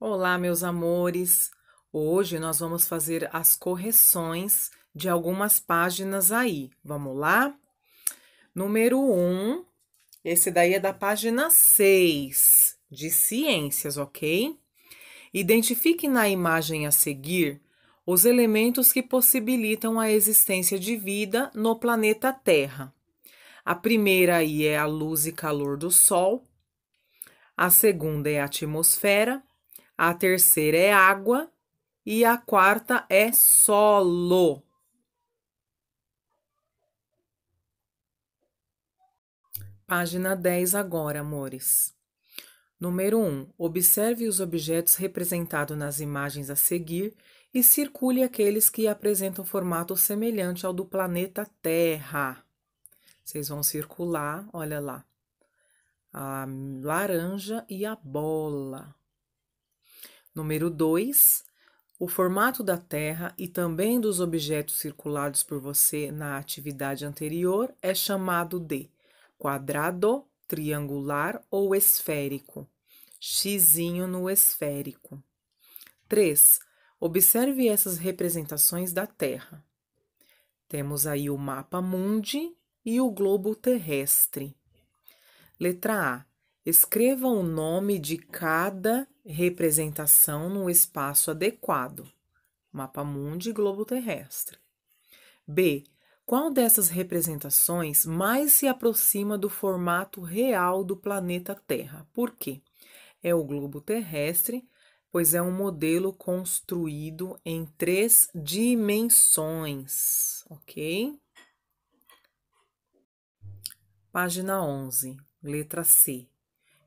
Olá, meus amores! Hoje nós vamos fazer as correções de algumas páginas aí. Vamos lá? Número 1, um, esse daí é da página 6 de ciências, ok? Identifique na imagem a seguir os elementos que possibilitam a existência de vida no planeta Terra. A primeira aí é a luz e calor do Sol, a segunda é a atmosfera, a terceira é água e a quarta é solo. Página 10 agora, amores. Número 1. Observe os objetos representados nas imagens a seguir e circule aqueles que apresentam formato semelhante ao do planeta Terra. Vocês vão circular, olha lá, a laranja e a bola. Número 2. O formato da Terra e também dos objetos circulados por você na atividade anterior é chamado de quadrado, triangular ou esférico. X no esférico. 3. Observe essas representações da Terra. Temos aí o mapa mundi e o globo terrestre. Letra A. Escreva o nome de cada representação no espaço adequado. Mapa mundi e globo terrestre. B. Qual dessas representações mais se aproxima do formato real do planeta Terra? Por quê? É o globo terrestre, pois é um modelo construído em três dimensões, ok? Página 11, letra C.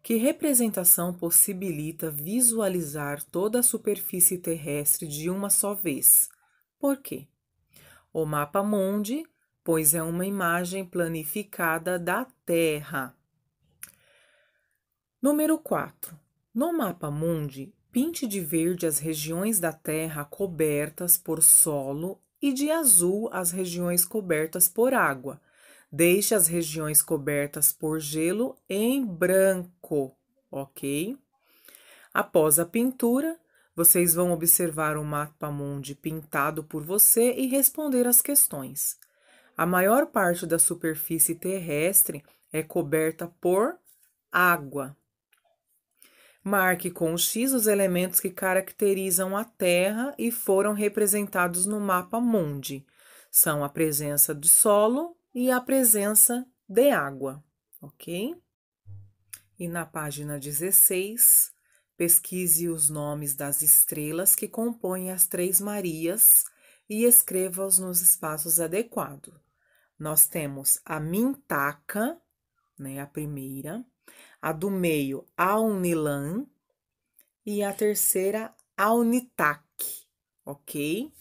Que representação possibilita visualizar toda a superfície terrestre de uma só vez? Por quê? o mapa mundi, pois é uma imagem planificada da Terra. Número 4. No mapa mundi, pinte de verde as regiões da Terra cobertas por solo e de azul as regiões cobertas por água. Deixe as regiões cobertas por gelo em branco, ok? Após a pintura, vocês vão observar o mapa mundi pintado por você e responder às questões. A maior parte da superfície terrestre é coberta por água. Marque com X os elementos que caracterizam a Terra e foram representados no mapa mundi. São a presença de solo e a presença de água, ok? E na página 16, Pesquise os nomes das estrelas que compõem as Três Marias e escreva-os nos espaços adequados. Nós temos a Mintaka, né, a primeira, a do meio, a Unilan, e a terceira, a Unitac, ok?